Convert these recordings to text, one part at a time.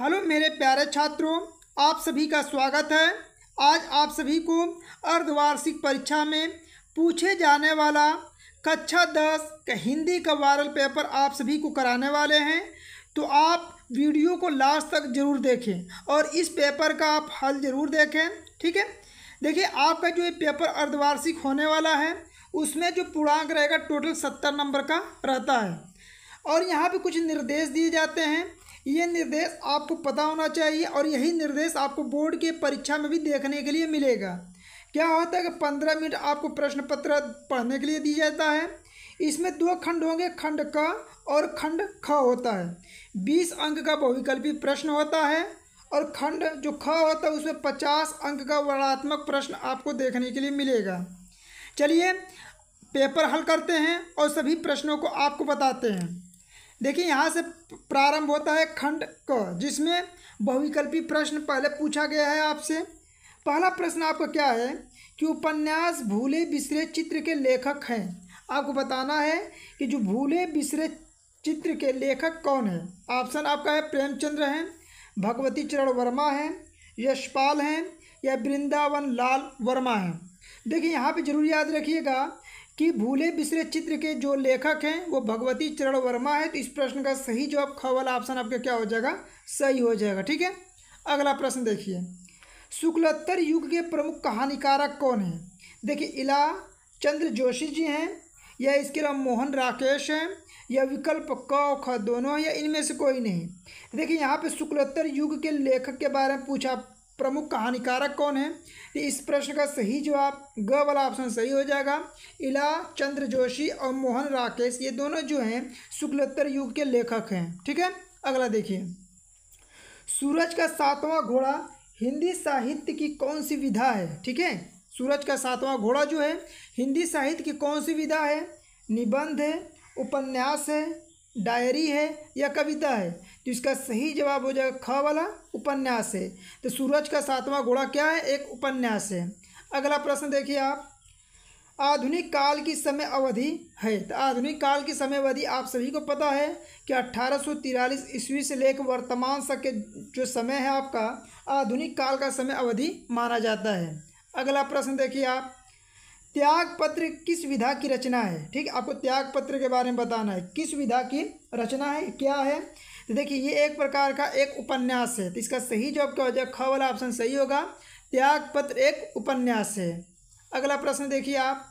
hello मेरे प्यारे छात्रों आप सभी का स्वागत है आज आप सभी को अर्धवार्षिक परीक्षा में पूछे जाने वाला कक्षा दस का हिंदी का वायरल पेपर आप सभी को कराने वाले हैं तो आप वीडियो को लास्ट तक जरूर देखें और इस पेपर का आप हल जरूर देखें ठीक है देखिए आपका जो ये पेपर अर्धवार्षिक होने वाला है उसमें जो पूर्णांक रहेगा टोटल सत्तर नंबर का रहता है और यहाँ पे कुछ निर्देश दिए जाते हैं ये निर्देश आपको पता होना चाहिए और यही निर्देश आपको बोर्ड के परीक्षा में भी देखने के लिए मिलेगा क्या होता है कि पंद्रह मिनट आपको प्रश्न पत्र पढ़ने के लिए दिया जाता है इसमें दो खंड होंगे खंड क और खंड ख होता है बीस अंक का बहुविकल्पी प्रश्न होता है और खंड जो ख होता है उसमें पचास अंक का वर्णात्मक प्रश्न आपको देखने के लिए मिलेगा चलिए पेपर हल करते हैं और सभी प्रश्नों को आपको बताते हैं देखिए यहाँ से प्रारंभ होता है खंड क जिसमें बहुविकल्पी प्रश्न पहले पूछा गया है आपसे पहला प्रश्न आपका क्या है कि उपन्यास भूले बिसरे चित्र के लेखक हैं आपको बताना है कि जो भूले बिसरे चित्र के लेखक कौन है ऑप्शन आपका है प्रेमचंद्र हैं भगवती चरण वर्मा हैं यशपाल हैं या वृंदावन लाल वर्मा हैं देखिए यहाँ पे जरूर याद रखिएगा कि भूले बिसरे चित्र के जो लेखक हैं वो भगवती चरण वर्मा है तो इस प्रश्न का सही जवाब ख वाला ऑप्शन आपका क्या हो जाएगा सही हो जाएगा ठीक है अगला प्रश्न देखिए शुक्लोत्तर युग के प्रमुख कहानीकारक कौन हैं देखिए इला चंद्र जोशी जी हैं या इसके अलावा मोहन राकेश हैं या विकल्प क ख दोनों हैं या इनमें से कोई नहीं देखिए यहाँ पे शुक्लोत्तर युग के लेखक के बारे में पूछा प्रमुख हानिकारक कौन है तो इस प्रश्न का सही जवाब ग वाला ऑप्शन सही हो जाएगा इला चंद्र जोशी और मोहन राकेश ये दोनों जो हैं शुक्लोत्तर युग के लेखक हैं ठीक है अगला देखिए सूरज का सातवां घोड़ा हिंदी साहित्य की कौन सी विधा है ठीक है सूरज का सातवां घोड़ा जो है हिंदी साहित्य की कौन सी विधा है निबंध है उपन्यास है डायरी है या कविता है तो इसका सही जवाब हो जाएगा ख वाला उपन्यास है तो सूरज का सातवां घोड़ा क्या है एक उपन्यास है अगला प्रश्न देखिए आप आधुनिक काल की समय अवधि है तो आधुनिक काल की समय अवधि आप सभी को पता है कि अट्ठारह ईस्वी से लेकर वर्तमान तक के जो समय है आपका आधुनिक काल का समय अवधि माना जाता है अगला प्रश्न देखिए आप त्याग पत्र किस विधा की रचना है ठीक आपको त्याग पत्र के बारे में बताना है किस विधा की रचना है क्या है तो देखिए ये एक प्रकार का एक उपन्यास है तो इसका सही जवाब क्या हो जाए ख वाला ऑप्शन सही होगा त्याग पत्र एक उपन्यास है अगला प्रश्न देखिए आप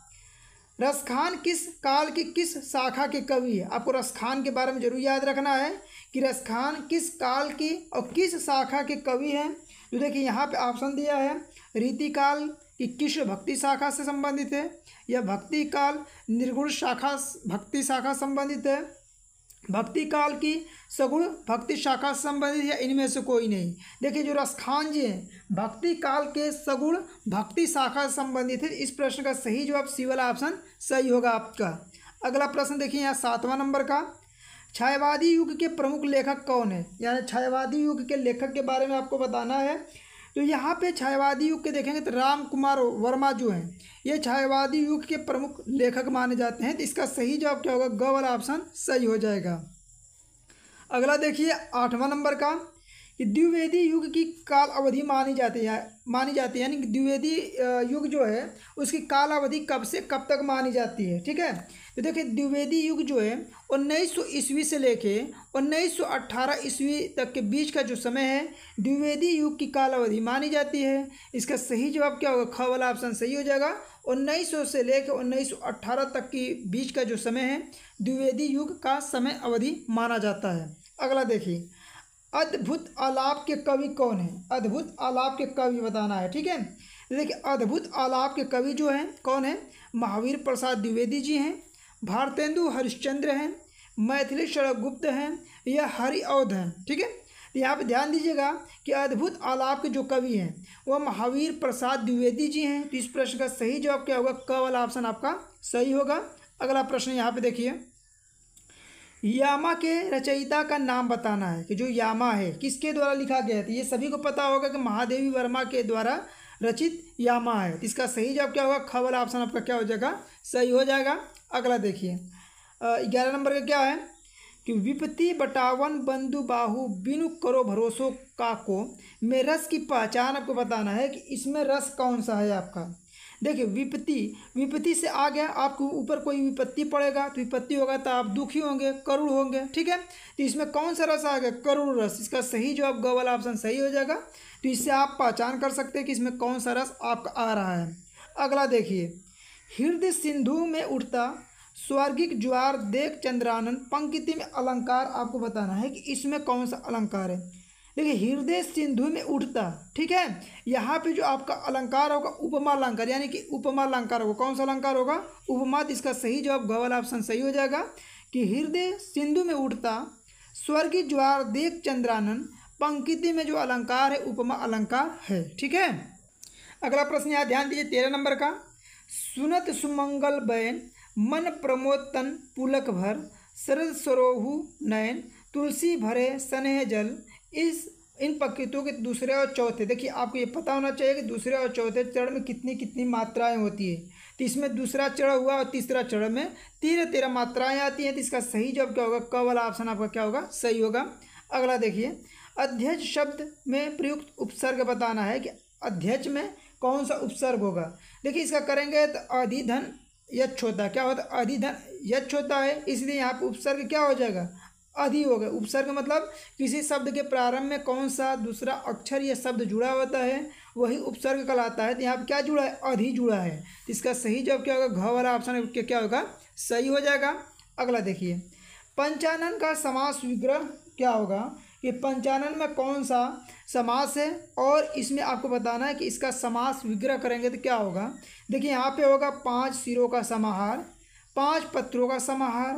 रसखान किस काल की किस शाखा के कवि है आपको रसखान के बारे में जरूर याद रखना है कि रसखान किस काल की और किस शाखा के कवि हैं जो तो देखिए यहाँ पे ऑप्शन दिया है रीतिकाल कि किस भक्ति शाखा से संबंधित है या भक्ति काल निर्गुण शाखा भक्ति शाखा संबंधित है भक्ति काल की सगुण भक्ति शाखा से संबंधित या इनमें से कोई नहीं देखिए जो रसखान जी हैं भक्ति काल के सगुण भक्ति शाखा से संबंधित है इस प्रश्न का सही जवाब सी वाला ऑप्शन सही होगा आपका अगला प्रश्न देखिए यहाँ सातवां नंबर का छायावादी युग के प्रमुख लेखक कौन है यानी छायावादी युग के लेखक के बारे में आपको बताना है तो यहाँ पे छायावादी युग के देखेंगे तो राम कुमार वर्मा जो हैं ये छायावादी युग के प्रमुख लेखक माने जाते हैं तो इसका सही जवाब क्या होगा ग वाला ऑप्शन सही हो जाएगा अगला देखिए आठवां नंबर का कि द्विवेदी युग की काल अवधि मानी जाती है मानी जाती है यानी द्विवेदी युग जो है उसकी काल अवधि कब से कब तक मानी जाती है ठीक है तो देखिए द्विवेदी युग जो है उन्नीस सौ ईस्वी से लेके उन्नीस सौ अट्ठारह ईस्वी तक के बीच का जो समय है द्विवेदी युग की काल अवधि मानी जाती है इसका सही जवाब क्या होगा ख वाला ऑप्शन सही हो जाएगा उन्नीस सौ से लेकर उन्नीस सौ अट्ठारह तक के बीच का जो समय है द्विवेदी युग का समय अवधि माना जाता है अगला देखिए अद्भुत आलाप के कवि कौन है अद्भुत आलाप के कवि बताना है ठीक है देखिए अद्भुत आलाप के कवि जो हैं कौन है महावीर प्रसाद द्विवेदी जी हैं भारतेंदु हरिश्चंद्र हैं मैथिली शरद गुप्त हैं हरि हरिऔध हैं ठीक है यहाँ पर ध्यान दीजिएगा कि अद्भुत आलाप के जो कवि हैं वह महावीर प्रसाद द्विवेदी जी हैं तो इस प्रश्न का सही जवाब क्या होगा क वाला ऑप्शन आपका सही होगा अगला प्रश्न यहाँ पे देखिए यामा के रचयिता का नाम बताना है कि जो यामा है किसके द्वारा लिखा गया था ये सभी को पता होगा कि महादेवी वर्मा के द्वारा रचित यामा है तो इसका सही जवाब क्या होगा खबर ऑप्शन आपका क्या हो जाएगा सही हो जाएगा अगला देखिए ग्यारह नंबर का क्या है कि विपत्ति बटावन बंधु बाहु बिनु करो भरोसों का को में रस की पहचान आपको बताना है कि इसमें रस कौन सा है आपका देखिए विपत्ति विपत्ति से आ गया आपके ऊपर कोई विपत्ति पड़ेगा तो विपत्ति होगा तो आप दुखी होंगे करुण होंगे ठीक है तो इसमें कौन सा रस आ गया करुण रस इसका सही जवाब ग वाला ऑप्शन सही हो जाएगा तो इससे आप पहचान कर सकते हैं कि इसमें कौन सा रस आपका आ रहा है अगला देखिए हृदय सिंधु में उठता स्वर्गिक ज्वार देख चंद्रानंद पंक्ति में अलंकार आपको बताना है कि इसमें कौन सा अलंकार है देखिए हृदय सिंधु में उठता ठीक है यहाँ पे जो आपका अलंकार होगा उपमा अलंकार यानी कि उपमा अलंकार होगा कौन सा अलंकार होगा उपमा इसका सही जवाब गवल ऑप्शन सही हो जाएगा कि हृदय सिंधु में उठता स्वर्गीय ज्वार देख चंद्रानंद पंक्ति में जो अलंकार है उपमा अलंकार है ठीक है अगला प्रश्न यहाँ ध्यान दीजिए तेरह नंबर का सुनत सुमंगल बैन मन प्रमोद तन पुलक भर सरद सरोहु नयन तुलसी भरे स्नेह जल इस इन प्रकृतियों के दूसरे और चौथे देखिए आपको ये पता होना चाहिए कि दूसरे और चौथे चरण में कितनी कितनी मात्राएं होती है तो इसमें दूसरा चरण हुआ और तीसरा चरण में तेरह तेरह मात्राएं आती हैं तो इसका सही जवाब क्या होगा क वाला ऑप्शन आपका क्या होगा सही होगा अगला देखिए अध्यक्ष शब्द में प्रयुक्त उपसर्ग बताना है कि अध्यक्ष में कौन सा उपसर्ग होगा देखिए इसका करेंगे तो अधिधन यक्ष होता है क्या होता है अधिधन यक्ष होता है इसलिए यहाँ पर उपसर्ग क्या हो जाएगा अधि हो गए उपसर्ग मतलब किसी शब्द के प्रारंभ में कौन सा दूसरा अक्षर या शब्द जुड़ा होता है वही उपसर्ग कहलाता है तो यहाँ पर क्या जुड़ा है अधि जुड़ा है तो इसका सही जवाब क्या होगा घ वाला ऑप्शन क्या होगा सही हो जाएगा अगला देखिए पंचानन का समास विग्रह क्या होगा कि पंचानन में कौन सा समास है और इसमें आपको बताना है कि इसका समास विग्रह करेंगे तो क्या होगा देखिए यहाँ पे होगा पांच सिरों का समाहार पांच पत्रों का समाहार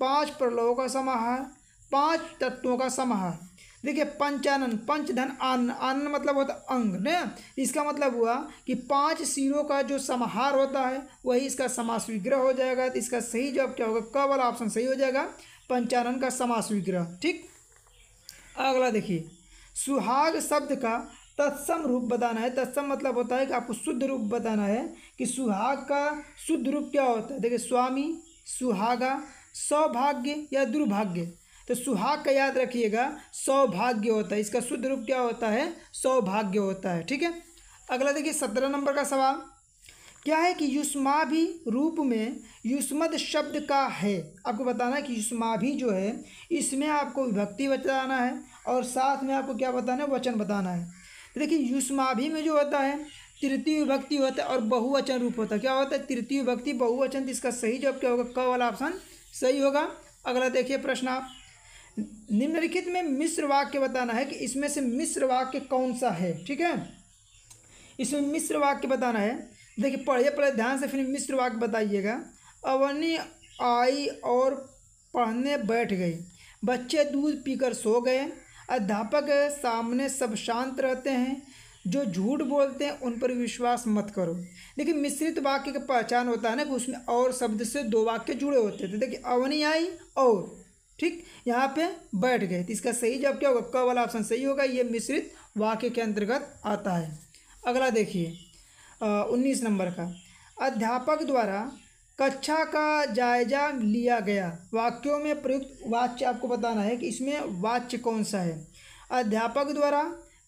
पांच प्रलों का समाहार पांच तत्वों का समाहार देखिए पंचानन पंचधन आनन आनन मतलब होता अंग न इसका मतलब हुआ कि पांच सिरों का जो समाहार होता है वही इसका समास विग्रह हो जाएगा तो इसका सही जवाब क्या होगा क वाला ऑप्शन सही हो जाएगा पंचानन का समास विग्रह ठीक अगला देखिए सुहाग शब्द का तत्सम रूप बताना है तत्सम मतलब होता है कि आपको शुद्ध रूप बताना है कि सुहाग का शुद्ध रूप क्या होता है देखिए स्वामी सुहागा सौभाग्य या दुर्भाग्य तो सुहाग का याद रखिएगा सौभाग्य होता है इसका शुद्ध रूप क्या होता है सौभाग्य होता है ठीक है अगला देखिए सत्रह नंबर का सवाल क्या है कि युष्मा भी रूप में युष्मद शब्द का है आपको बताना है कि युष्मा भी जो है इसमें आपको विभक्ति बताना है और साथ में आपको क्या बताना है वचन बताना है तो देखिए युष्मा भी में जो होता है तृतीय विभक्ति होता है और बहुवचन रूप होता है क्या होता है तृतीय विभक्ति बहुवचन तो इसका सही जवाब क्या होगा क वाला ऑप्शन सही होगा अगला देखिए प्रश्न आप निम्नलिखित में मिश्र वाक्य बताना है कि इसमें से मिश्र वाक्य कौन सा है ठीक है इसमें मिश्र वाक्य बताना है देखिए पढ़िए पहले ध्यान से फिर मिश्र वाक्य बताइएगा अवनी आई और पढ़ने बैठ गई बच्चे दूध पीकर सो गए अध्यापक सामने सब शांत रहते हैं जो झूठ बोलते हैं उन पर विश्वास मत करो देखिए मिश्रित वाक्य का पहचान होता है ना कि उसमें और शब्द से दो वाक्य जुड़े होते थे देखिए अवनी आई और ठीक यहाँ पे बैठ गए तो इसका सही जवाब क्या होगा क वाला ऑप्शन सही होगा ये मिश्रित वाक्य के अंतर्गत आता है अगला देखिए उन्नीस नंबर का अध्यापक द्वारा कक्षा का जायजा लिया गया वाक्यों में प्रयुक्त वाच्य आपको बताना है कि इसमें वाच्य कौन सा है अध्यापक द्वारा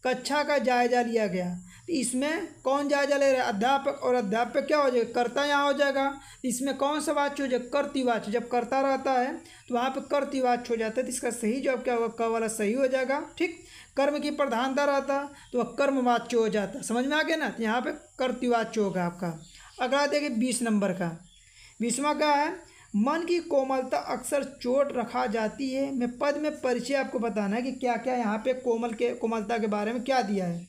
कक्षा का जायजा लिया गया तो इसमें कौन जायजा ले रहा है अध्यापक और अध्यापक क्या हो जाएगा कर्ता यहाँ हो जाएगा इसमें कौन सा वाच्य हो जाएगा कर्तिवाच्य जब कर्ता रहता है तो वहाँ पर वाच्य हो जाता है तो इसका सही जवाब क्या होगा क वाला सही हो जाएगा ठीक कर्म की प्रधानता रहता तो वह कर्मवाच्य हो जाता समझ में आ गया ना तो यहाँ पर कर्तिवाच्य होगा आपका अगला देखिए बीस नंबर का बीसवा का है मन की कोमलता अक्सर चोट रखा जाती है मैं पद में परिचय आपको बताना है कि क्या क्या यहाँ पे कोमल के कोमलता के बारे में क्या दिया है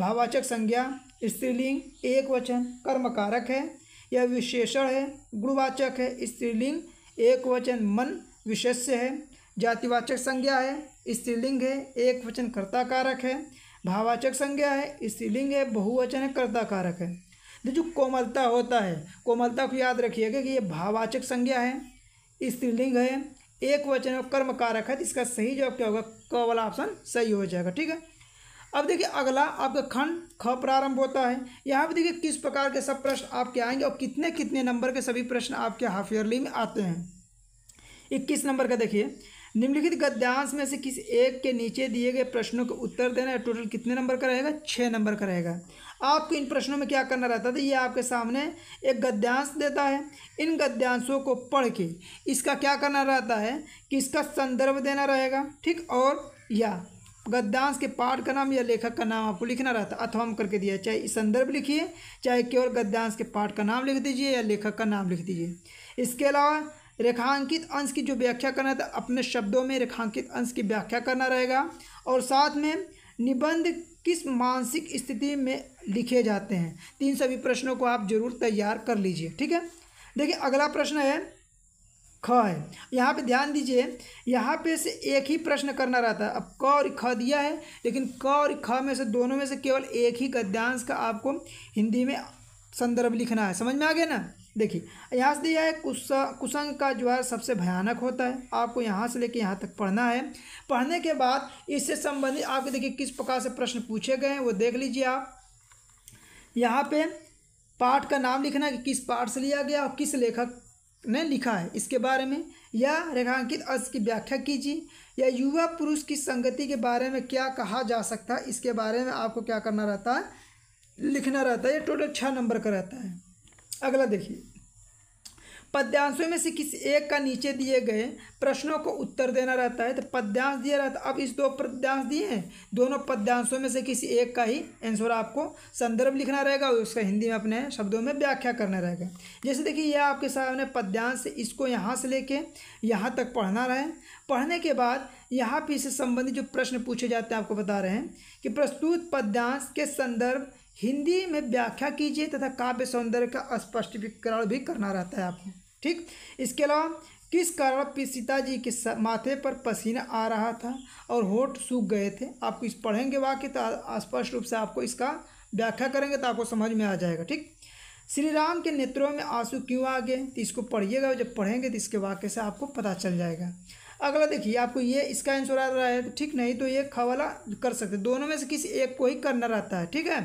भावाचक संज्ञा स्त्रीलिंग एक वचन कर्मकारक है यह विशेषण है गुणवाचक है स्त्रीलिंग एक वचन मन विशेष्य है जातिवाचक संज्ञा है स्त्रीलिंग है एक वचन कर्ता कारक है भावाचक संज्ञा है स्त्रीलिंग है बहुवचन है कर्ता कारक है जो कोमलता होता है कोमलता को याद रखिएगा कि ये भावाचक संज्ञा है स्त्रीलिंग है एक वचन और कर्म कारक है तो इसका सही जवाब क्या होगा क वाला ऑप्शन सही हो जाएगा ठीक है अब देखिए अगला आपका खंड ख प्रारंभ होता है यहाँ पर देखिए किस प्रकार के सब प्रश्न आपके आएंगे और कितने कितने नंबर के सभी प्रश्न आपके हाफ ईयरली में आते हैं इक्कीस नंबर का देखिए निम्नलिखित गद्यांश में से किस एक के नीचे दिए गए प्रश्नों के उत्तर देना है टोटल कितने नंबर का रहेगा छः नंबर का रहेगा आपको इन प्रश्नों में क्या करना रहता था ये आपके सामने एक गद्यांश देता है इन गद्यांशों को पढ़ के इसका क्या करना रहता है कि इसका संदर्भ देना रहेगा ठीक और या गद्यांश के पाठ का नाम या लेखक का नाम आपको लिखना रहता है अथवा हम करके दिया चाहे संदर्भ लिखिए चाहे केवल गद्यांश के पाठ का नाम लिख दीजिए या लेखक का नाम लिख दीजिए इसके अलावा रेखांकित अंश की जो व्याख्या करना था अपने शब्दों में रेखांकित अंश की व्याख्या करना रहेगा और साथ में निबंध किस मानसिक स्थिति में लिखे जाते हैं तीन सभी प्रश्नों को आप जरूर तैयार कर लीजिए ठीक है देखिए अगला प्रश्न है ख है यहाँ पे ध्यान दीजिए यहाँ पे से एक ही प्रश्न करना रहता है अब क और ख दिया है लेकिन क और ख में से दोनों में से केवल एक ही गद्यांश का आपको हिंदी में संदर्भ लिखना है समझ में आ गया ना देखिए यहाँ से दिया है कुसा कुसंग का ज्वार सबसे भयानक होता है आपको यहाँ से लेके यहाँ तक पढ़ना है पढ़ने के बाद इससे संबंधित आपको देखिए किस प्रकार से प्रश्न पूछे गए हैं वो देख लीजिए आप यहाँ पे पाठ का नाम लिखना है कि किस पाठ से लिया गया और किस लेखक ने लिखा है इसके बारे में या रेखांकित अस की व्याख्या कीजिए या युवा पुरुष की संगति के बारे में क्या कहा जा सकता है इसके बारे में आपको क्या करना रहता है लिखना रहता है ये टोटल छः नंबर का रहता है अगला देखिए पद्यांशों में से किसी एक का नीचे दिए गए प्रश्नों को उत्तर देना रहता है तो पद्यांश दिया रहता है अब इस दो पद्यांश दिए हैं दोनों पद्यांशों में से किसी एक का ही आंसर आपको संदर्भ लिखना रहेगा और उसका हिंदी में अपने शब्दों में व्याख्या करना रहेगा जैसे देखिए यह आपके सामने पद्यांश इसको यहाँ से लेके यहाँ तक पढ़ना रहे पढ़ने के बाद यहाँ पर इससे संबंधित जो प्रश्न पूछे जाते हैं आपको बता रहे हैं कि प्रस्तुत पद्यांश के संदर्भ हिंदी में व्याख्या कीजिए तथा काव्य सौंदर्य का स्पष्टीकरण भी करना रहता है आपको ठीक इसके अलावा किस कारण सीता जी के माथे पर पसीना आ रहा था और होठ सूख गए थे आप कुछ पढ़ेंगे वाक्य तो स्पष्ट रूप से आपको इसका व्याख्या करेंगे तो आपको समझ में आ जाएगा ठीक श्री राम के नेत्रों में आंसू क्यों आ गए तो इसको पढ़िएगा जब पढ़ेंगे तो इसके वाक्य से आपको पता चल जाएगा अगला देखिए आपको ये इसका आंसर आ रहा है तो ठीक नहीं तो ये खवाला कर सकते दोनों में से किसी एक को ही करना रहता है ठीक है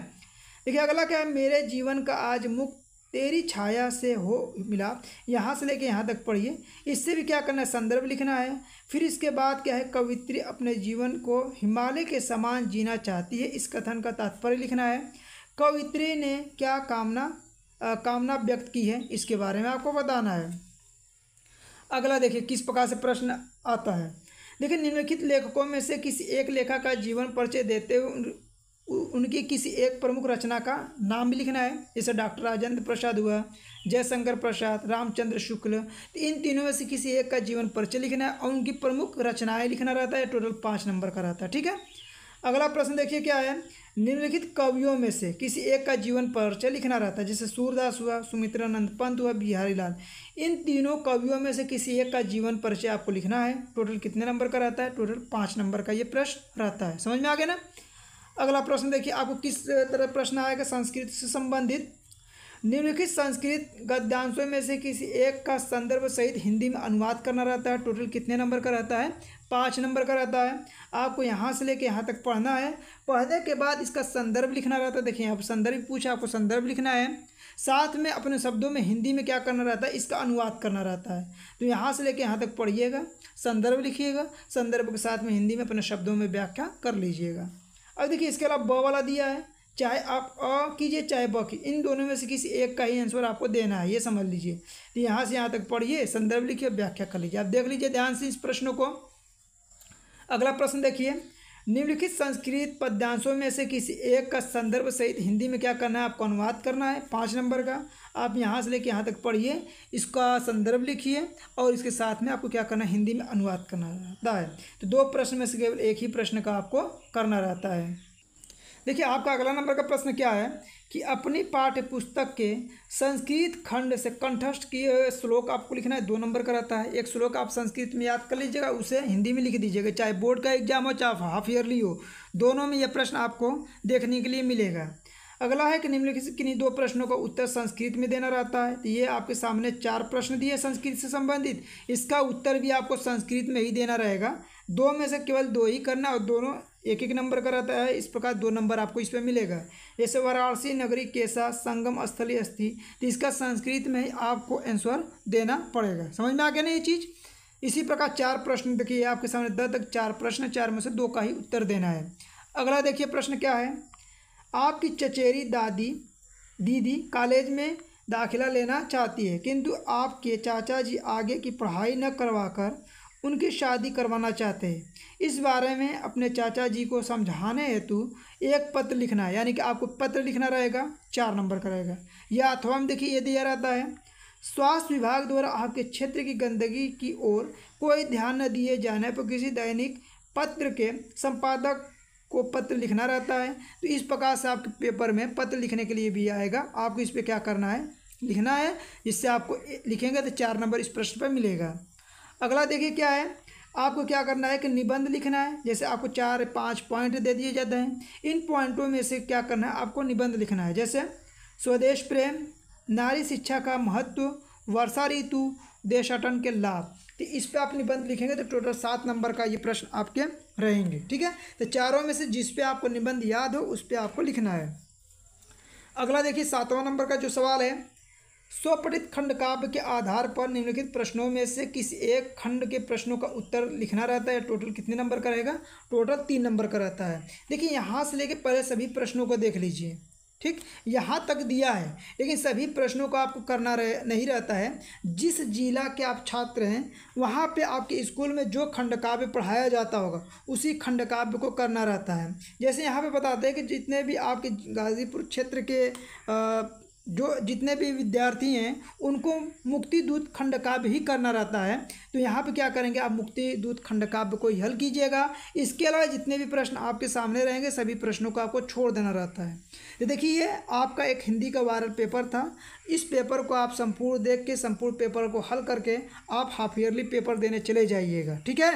देखिए अगला क्या है मेरे जीवन का आज मुख्य तेरी छाया से हो मिला यहाँ से लेके यहाँ तक पढ़िए इससे भी क्या करना है संदर्भ लिखना है फिर इसके बाद क्या है कवित्री अपने जीवन को हिमालय के समान जीना चाहती है इस कथन का तात्पर्य लिखना है कवित्री ने क्या कामना आ, कामना व्यक्त की है इसके बारे में आपको बताना है अगला देखिए किस प्रकार से प्रश्न आता है देखिए निम्नलिखित लेखकों में से किसी एक लेखक का जीवन परिचय देते हुए उनकी किसी एक प्रमुख रचना का नाम भी लिखना है जैसे डॉक्टर राजेंद्र प्रसाद हुआ जयशंकर प्रसाद रामचंद्र शुक्ल तो इन तीनों में से किसी एक का जीवन परिचय लिखना है और उनकी प्रमुख रचनाएं लिखना रहता है टोटल पाँच नंबर का रहता है ठीक है अगला प्रश्न देखिए क्या है निम्नलिखित कवियों में से किसी एक का जीवन परिचय लिखना रहता है जैसे सूरदास हुआ सुमित्रानंद पंत हुआ बिहारी लाल इन तीनों कवियों में से किसी एक का जीवन परिचय आपको लिखना है टोटल कितने नंबर का रहता है टोटल पाँच नंबर का ये प्रश्न रहता है समझ में आ गया ना अगला प्रश्न देखिए आपको किस तरह प्रश्न आएगा संस्कृत से संबंधित निम्नलिखित संस्कृत गद्यांशों में से किसी एक का संदर्भ सहित हिंदी में अनुवाद करना रहता है टोटल कितने नंबर का रहता है पाँच नंबर का रहता है आपको यहाँ से लेके यहाँ तक पढ़ना है पढ़ने के बाद इसका संदर्भ लिखना रहता है देखिए यहाँ पर संदर्भ पूछा आपको संदर्भ लिखना है साथ में अपने शब्दों में हिंदी में क्या करना रहता है इसका अनुवाद करना रहता है तो यहाँ से लेके यहाँ तक पढ़िएगा संदर्भ लिखिएगा संदर्भ के साथ में हिंदी में अपने शब्दों में व्याख्या कर लीजिएगा अब देखिए इसके अलावा ब वाला दिया है चाहे आप अ कीजिए चाहे ब की इन दोनों में से किसी एक का ही आंसर आपको देना है ये समझ लीजिए तो यहाँ से यहाँ तक पढ़िए संदर्भ लिखिए व्याख्या कर लीजिए आप देख लीजिए ध्यान से इस प्रश्नों को अगला प्रश्न देखिए निम्नलिखित संस्कृत पद्यांशों में से किसी एक का संदर्भ सहित हिंदी में क्या करना है आपको अनुवाद करना है पाँच नंबर का आप यहाँ से लेकर यहाँ तक पढ़िए इसका संदर्भ लिखिए और इसके साथ में आपको क्या करना है हिंदी में अनुवाद करना रहता है तो दो प्रश्न में से केवल एक ही प्रश्न का आपको करना रहता है देखिए आपका अगला नंबर का प्रश्न क्या है कि अपनी पाठ्य पुस्तक के संस्कृत खंड से कंठस्थ किए हुए श्लोक आपको लिखना है दो नंबर का रहता है एक श्लोक आप संस्कृत में याद कर लीजिएगा उसे हिंदी में लिख दीजिएगा चाहे बोर्ड का एग्जाम हो चाहे हाफ ईयरली हो दोनों में यह प्रश्न आपको देखने के लिए मिलेगा अगला है कि निम्नलिखित किन्हीं दो प्रश्नों का उत्तर संस्कृत में देना रहता है तो ये आपके सामने चार प्रश्न दिए संस्कृत से संबंधित इसका उत्तर भी आपको संस्कृत में ही देना रहेगा दो में से केवल दो ही करना और दोनों एक एक नंबर का रहता है इस प्रकार दो नंबर आपको इसमें मिलेगा जैसे वाराणसी नगरी केसा संगम स्थली अस्थि तो इसका संस्कृत में आपको आंसर देना पड़ेगा समझ में आ गया ना ये चीज़ इसी प्रकार चार प्रश्न देखिए आपके सामने दस तक चार प्रश्न चार में से दो का ही उत्तर देना है अगला देखिए प्रश्न क्या है आपकी चचेरी दादी दीदी कॉलेज में दाखिला लेना चाहती है किंतु आपके चाचा जी आगे की पढ़ाई न करवाकर उनकी शादी करवाना चाहते हैं इस बारे में अपने चाचा जी को समझाने हेतु एक पत्र लिखना है यानी कि आपको पत्र लिखना रहेगा चार नंबर का रहेगा या अथवा में देखिए ये दिया रहता है स्वास्थ्य विभाग द्वारा आपके क्षेत्र की गंदगी की ओर कोई ध्यान न दिए जाने पर किसी दैनिक पत्र के संपादक को पत्र लिखना रहता है तो इस प्रकार से आपके पेपर में पत्र लिखने के लिए भी आएगा आपको इस पर क्या करना है लिखना है जिससे आपको लिखेंगे तो चार नंबर इस प्रश्न पर मिलेगा अगला देखिए क्या है आपको क्या करना है कि निबंध लिखना है जैसे आपको चार पाँच पॉइंट दे दिए जाते हैं इन पॉइंटों में से क्या करना है आपको निबंध लिखना है जैसे स्वदेश प्रेम नारी शिक्षा का महत्व वर्षा ऋतु देशाटन के लाभ तो इस पर आप निबंध लिखेंगे तो टोटल सात नंबर का ये प्रश्न आपके रहेंगे ठीक है तो चारों में से जिस पे आपको निबंध याद हो उस पर आपको लिखना है अगला देखिए सातवां नंबर का जो सवाल है स्वपठित खंड काव्य के आधार पर निम्नलिखित प्रश्नों में से किसी एक खंड के प्रश्नों का उत्तर लिखना रहता है टोटल कितने नंबर का रहेगा टोटल तीन नंबर का रहता है देखिए यहाँ से लेके पहले सभी प्रश्नों को देख लीजिए ठीक यहाँ तक दिया है लेकिन सभी प्रश्नों को आपको करना रह, नहीं रहता है जिस जिला के आप छात्र हैं वहाँ पे आपके स्कूल में जो खंड काव्य पढ़ाया जाता होगा उसी खंड काव्य को करना रहता है जैसे यहाँ पे बताते हैं कि जितने भी आपके गाजीपुर क्षेत्र के आ, जो जितने भी विद्यार्थी हैं उनको मुक्ति दूत खंड काव्य ही करना रहता है तो यहाँ पे क्या करेंगे आप मुक्ति दूत खंड काव्य को ही हल कीजिएगा इसके अलावा जितने भी प्रश्न आपके सामने रहेंगे सभी प्रश्नों को आपको छोड़ देना रहता है ये तो देखिए ये आपका एक हिंदी का वायरल पेपर था इस पेपर को आप संपूर्ण देख के संपूर्ण पेपर को हल करके आप हाफ ईयरली पेपर देने चले जाइएगा ठीक है